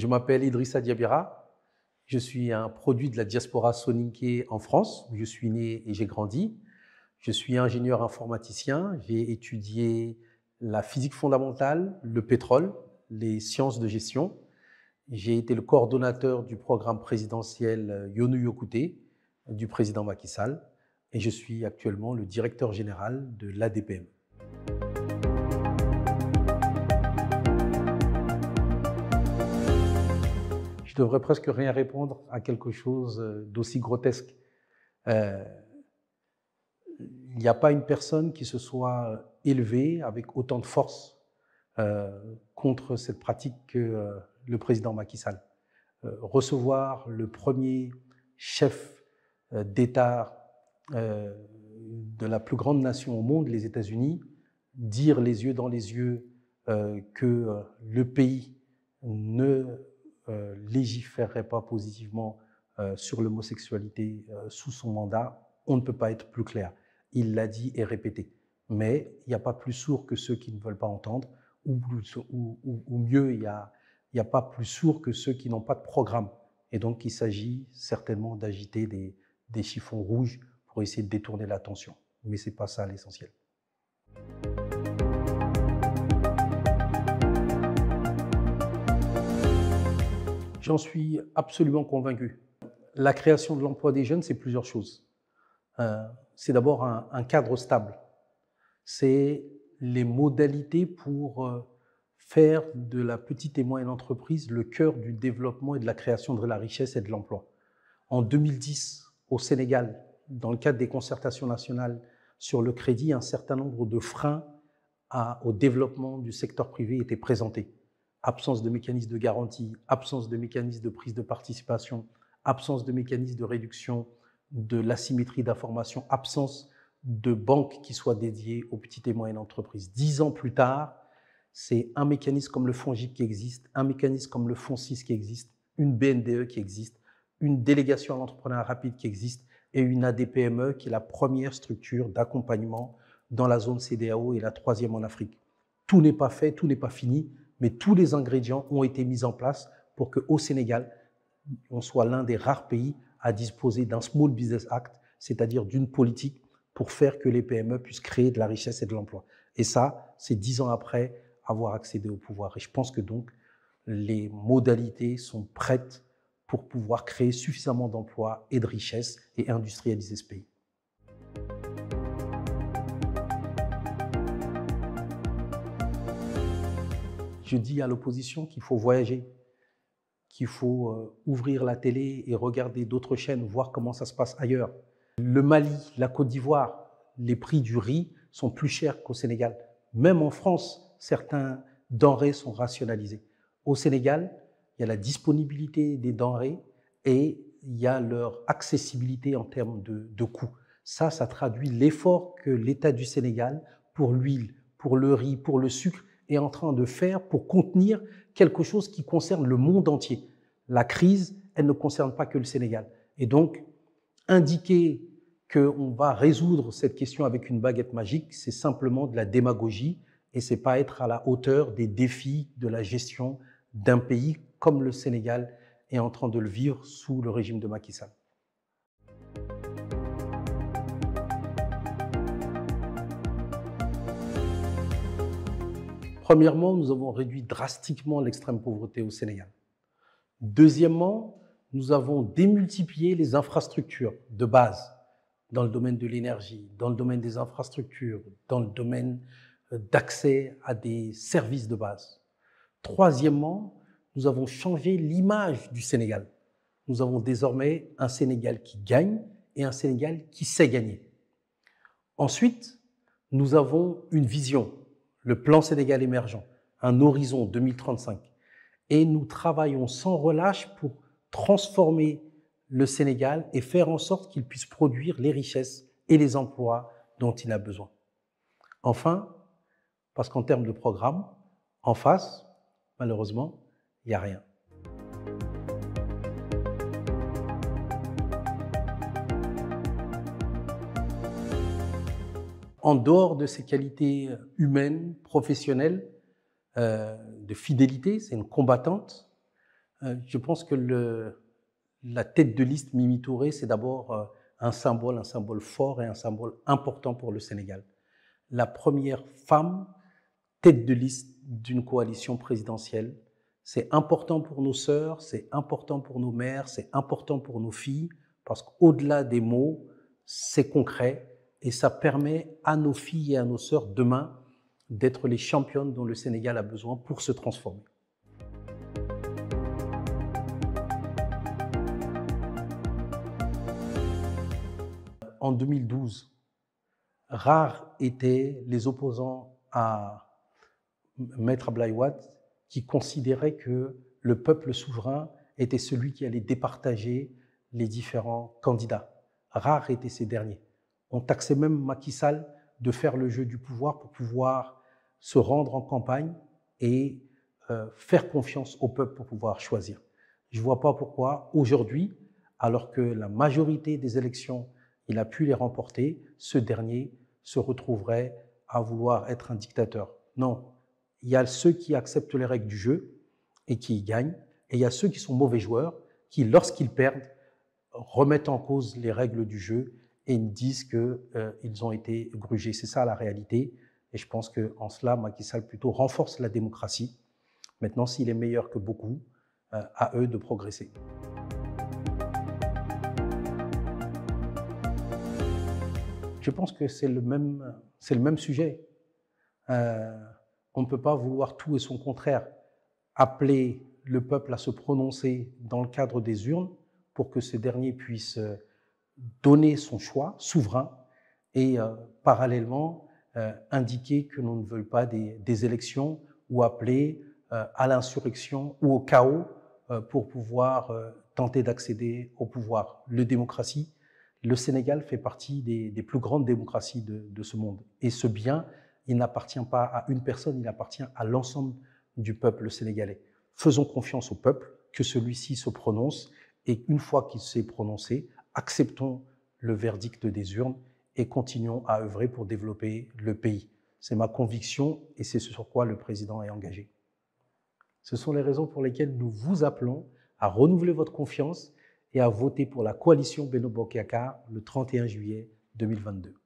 Je m'appelle Idrissa Diabira. Je suis un produit de la diaspora soninké en France, où je suis né et j'ai grandi. Je suis ingénieur informaticien. J'ai étudié la physique fondamentale, le pétrole, les sciences de gestion. J'ai été le coordonnateur du programme présidentiel euh, Yonu Yokute du président Macky Sall et je suis actuellement le directeur général de l'ADPM. Devrait presque rien répondre à quelque chose euh, d'aussi grotesque. Euh, il n'y a pas une personne qui se soit euh, élevée avec autant de force contre cette pratique que le président Macky Sall. recevoir le premier chef d'État de la plus grande nation au monde, les États-Unis, dire les yeux dans les yeux que le pays ne euh, légiférerait pas positivement euh, sur l'homosexualité euh, sous son mandat, on ne peut pas être plus clair. Il l'a dit et répété. Mais il n'y a pas plus sourd que ceux qui ne veulent pas entendre, ou, ou, mieux, il n'y a, pas plus sourd que ceux qui n'ont pas de programme. Et donc, il s'agit certainement d'agiter des, des chiffons rouges pour essayer de détourner l'attention. Mais ce n'est pas ça l'essentiel. J'en suis absolument convaincu. La création de l'emploi des jeunes, c'est plusieurs choses. Euh, c'est d'abord un, cadre stable. C'est les modalités pour euh, faire de la petite et moyenne entreprise le cœur du développement et de la création de la richesse et de l'emploi. En 2010, au Sénégal, dans le cadre des concertations nationales sur le crédit, un certain nombre de freins au développement du secteur privé étaient présentés absence de mécanisme de garantie, absence de mécanisme de prise de participation, absence de mécanisme de réduction de l'asymétrie d'information, absence de banque qui soit dédiée aux petites et moyennes entreprises. Dix ans plus tard, c'est un mécanisme comme le fonds GIP qui existe, un mécanisme comme le fonds 6 qui existe, une BNDE qui existe, une délégation à l'entrepreneur rapide qui existe et une ADPME qui est la première structure d'accompagnement dans la zone CDAO et la troisième en Afrique. Tout n'est pas fait, tout n'est pas fini mais tous les ingrédients ont été mis en place pour qu'au Sénégal, on soit l'un des rares pays à disposer d'un Small Business Act, c'est-à-dire d'une politique pour faire que les PME puissent créer de la richesse et de l'emploi. Et ça, c'est dix ans après avoir accédé au pouvoir. Et je pense que donc, les modalités sont prêtes pour pouvoir créer suffisamment d'emplois et de richesses et industrialiser ce pays. Je dis à l'opposition qu'il faut voyager, qu'il faut euh, ouvrir la télé et regarder d'autres chaînes, voir comment ça se passe ailleurs. Le Mali, la Côte d'Ivoire, les prix du riz sont plus chers qu'au Sénégal. Même en France, certains denrées sont rationalisées. Au Sénégal, il y a la disponibilité des denrées et il y a leur accessibilité en termes de, de coûts. Ça, ça traduit l'effort que l'État du Sénégal pour l'huile, pour le riz, pour le sucre est en train de faire pour contenir quelque chose qui concerne le monde entier. La crise, elle ne concerne pas que le Sénégal. Et donc, indiquer qu'on va résoudre cette question avec une baguette magique, c'est simplement de la démagogie et c'est pas être à la hauteur des défis de la gestion d'un pays comme le Sénégal est en train de le vivre sous le régime de Macky Sall. Premièrement, nous avons réduit drastiquement l'extrême pauvreté au Sénégal. Deuxièmement, nous avons démultiplié les infrastructures de base dans le domaine de l'énergie, dans le domaine des infrastructures, dans le domaine euh, d'accès à des services de base. Troisièmement, nous avons changé l'image du Sénégal. Nous avons désormais un Sénégal qui gagne et un Sénégal qui sait gagner. Ensuite, nous avons une vision le plan Sénégal émergent, un horizon 2035. Et nous travaillons sans relâche pour transformer le Sénégal et faire en sorte qu'il puisse produire les richesses et les emplois dont il a besoin. Enfin, parce qu'en termes de programme, en face, malheureusement, il n'y a rien. en dehors de ses qualités euh, humaines, professionnelles, euh, de fidélité, c'est une combattante. Euh, je pense que la tête de liste Mimi Touré, c'est d'abord un symbole, un symbole fort et un symbole important pour le Sénégal. La première femme tête de liste d'une coalition présidentielle. C'est important pour nos sœurs, c'est important pour nos mères, c'est important pour nos filles, parce qu'au-delà des mots, c'est concret, et ça permet à nos filles et à nos sœurs demain d'être les championnes dont le Sénégal a besoin pour se transformer. En 2012, rares étaient les opposants à Maître Ablaïwat qui considéraient que le peuple souverain était celui qui allait départager les différents candidats. Rares étaient ces derniers. On taxait même Macky Sall de faire le jeu du pouvoir pour pouvoir se rendre en campagne et euh, faire confiance au peuple pour pouvoir choisir. Je ne vois pas pourquoi aujourd'hui, alors que la majorité des élections, il a pu les remporter, ce dernier se retrouverait à vouloir être un dictateur. Non, il y a ceux qui acceptent les règles du jeu et qui y gagnent, et il y a ceux qui sont mauvais joueurs, qui, lorsqu'ils perdent, remettent en cause les règles du jeu et ils disent qu'ils euh, ils ont été grugés. C'est ça la réalité. Et je pense qu'en cela, Macky Sall plutôt renforce la démocratie. Maintenant, s'il est meilleur que beaucoup, euh, à eux de progresser. Je pense que c'est le même, c'est le même sujet. Euh, on ne peut pas vouloir tout et son contraire. Appeler le peuple à se prononcer dans le cadre des urnes pour que ce dernier puisse donner son choix souverain et euh, parallèlement euh, indiquer que l'on ne veut pas des, élections ou appeler euh, à l'insurrection ou au chaos pour pouvoir tenter d'accéder au pouvoir. Le démocratie, le Sénégal fait partie des, plus grandes démocraties de, ce monde. Et ce bien, il n'appartient pas à une personne, il appartient à l'ensemble du peuple sénégalais. Faisons confiance au peuple, que celui-ci se prononce, et une fois qu'il s'est prononcé, acceptons le verdict des urnes et continuons à œuvrer pour développer le pays. C'est ma conviction et c'est ce sur quoi le président est engagé. Ce sont les raisons pour lesquelles nous vous appelons à renouveler votre confiance et à voter pour la coalition Beno Bokiaka le 31 juillet 2022.